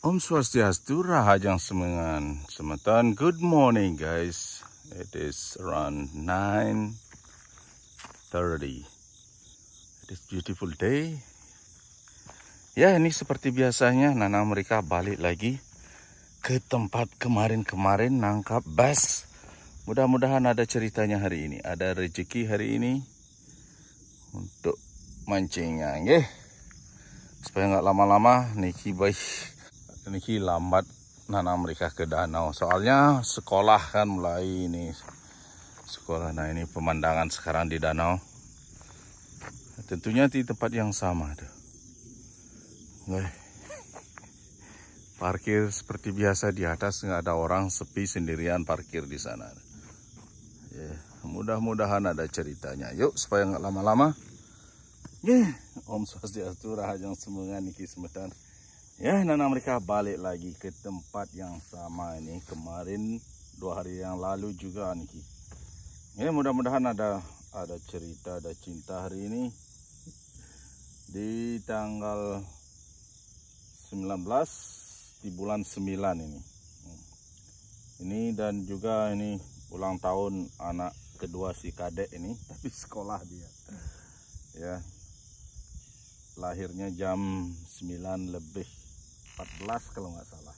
Om Swastiastu, Rahajang Semengan Sematan. Good morning, guys. It is around 9.30. It is beautiful day. Ya, ini seperti biasanya, Nana mereka balik lagi ke tempat kemarin-kemarin nangkap bass. Mudah-mudahan ada ceritanya hari ini, ada rezeki hari ini untuk mancingnya, Supaya nggak lama-lama Niki baik niki lambat nanam mereka ke danau soalnya sekolah kan mulai ini sekolah nah ini pemandangan sekarang di danau tentunya di tempat yang sama tuh parkir seperti biasa di atas nggak ada orang sepi sendirian parkir di sana yeah. mudah-mudahan ada ceritanya yuk supaya nggak lama-lama yeah. Om Swastiastu Rahajang semuanya Niki Semetan ya Nana mereka balik lagi ke tempat yang sama ini kemarin dua hari yang lalu juga nih. ya mudah-mudahan ada ada cerita ada cinta hari ini di tanggal 19 di bulan 9 ini ini dan juga ini ulang tahun anak kedua si kadek ini tapi sekolah dia ya lahirnya jam 9 lebih 14 kalau nggak salah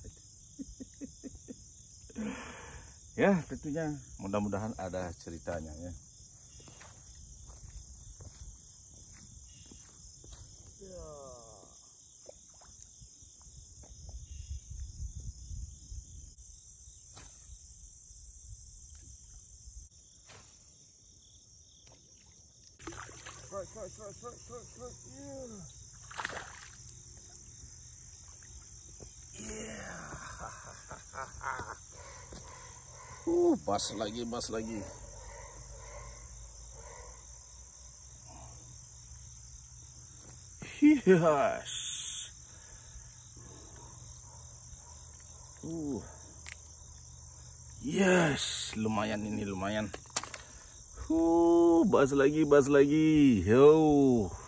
ya tentunya mudah-mudahan ada ceritanya ya Right, right, right, right, right, right, yeah. Uh, bas lagi, bas lagi. Yes. Uh. Yes, lumayan ini lumayan. Uh, bas lagi, bas lagi. Yo.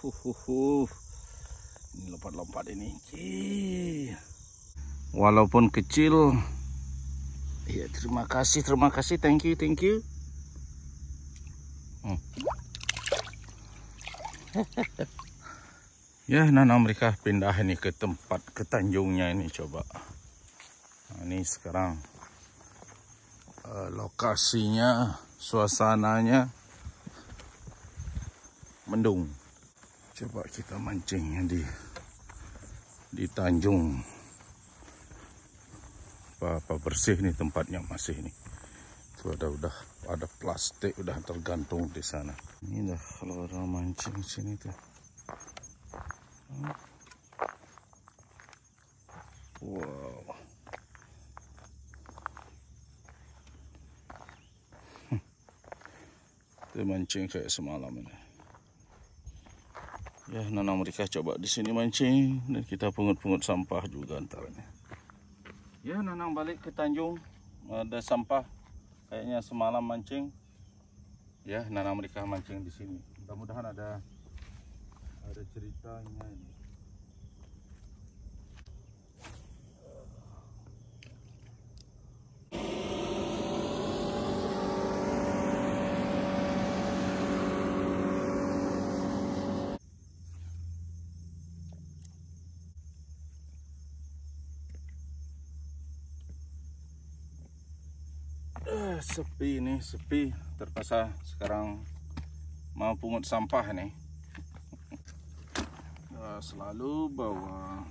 Uh, uh, uh. Ini lompat-lompat ini. Walaupun kecil ya terima kasih terima kasih thank you thank you hmm. ya nana mereka pindah ini ke tempat ke tanjungnya ini coba nah, ini sekarang uh, lokasinya suasananya mendung coba kita mancingnya di di tanjung apa bersih nih tempatnya masih nih itu ada udah ada plastik udah tergantung di sana ini dah kalau orang mancing sini tuh wow hm. itu mancing kayak semalam ini ya nanam mereka coba di sini mancing dan kita pungut-pungut sampah juga antaranya Ya Nanang balik ke Tanjung ada sampah kayaknya semalam mancing. Ya Nanang mereka mancing di sini. Mudah-mudahan ada ada ceritanya ini. uh, sepi ini sepi terpaksa sekarang mau pungut sampah nih eh, uh, selalu bawa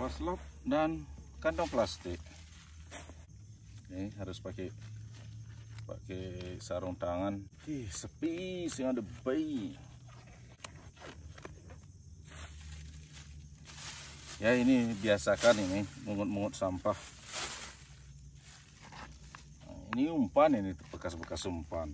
waslop dan kantong plastik ini harus pakai pakai sarung tangan Ih, sepi sih ada bayi ya ini biasakan ini mungut-mungut sampah ini umpan ini bekas-bekas umpan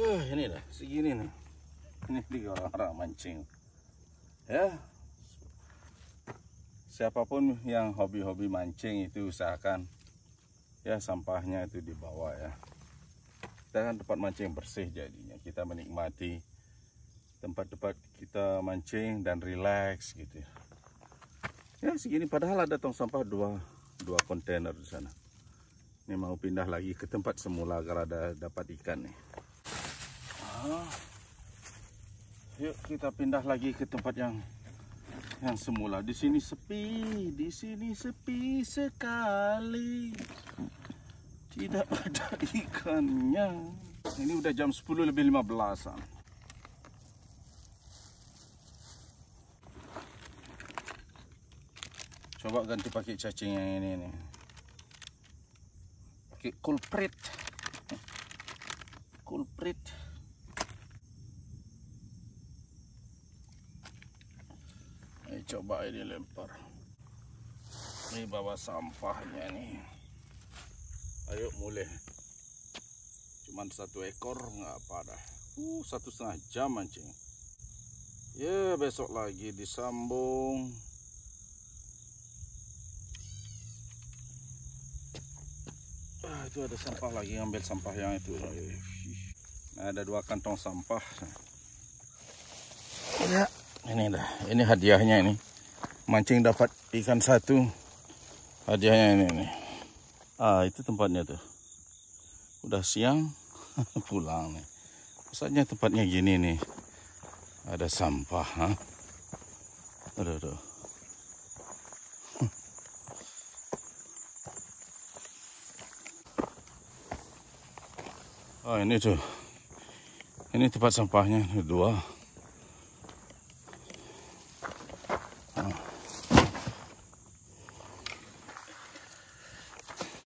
uh, ini dah segini nih ini di orang mancing ya siapapun yang hobi-hobi mancing itu usahakan ya sampahnya itu dibawa ya kita kan tempat mancing bersih jadinya kita menikmati tempat-tempat kita mancing dan relax gitu ya ya segini padahal ada tong sampah dua dua kontainer di sana ini mau pindah lagi ke tempat semula agar ada dapat ikan nih yuk kita pindah lagi ke tempat yang yang semula. Di sini sepi, di sini sepi sekali. Tidak ada ikannya. Ini udah jam 10 lebih 15-an. Coba ganti pakai cacing yang ini nih. Pakai kulprit. Kulprit. coba ini lempar ini bawa sampahnya nih ayo mulai cuman satu ekor nggak apa dah uh satu setengah jam mancing ya yeah, besok lagi disambung ah, itu ada sampah lagi ngambil sampah yang itu nah, ada dua kantong sampah ini dah ini hadiahnya ini mancing dapat ikan satu hadiahnya ini nih ah itu tempatnya tuh udah siang pulang nih Pusatnya tempatnya gini nih ada sampah ha? aduh aduh Oh ini tuh, ini tempat sampahnya dua.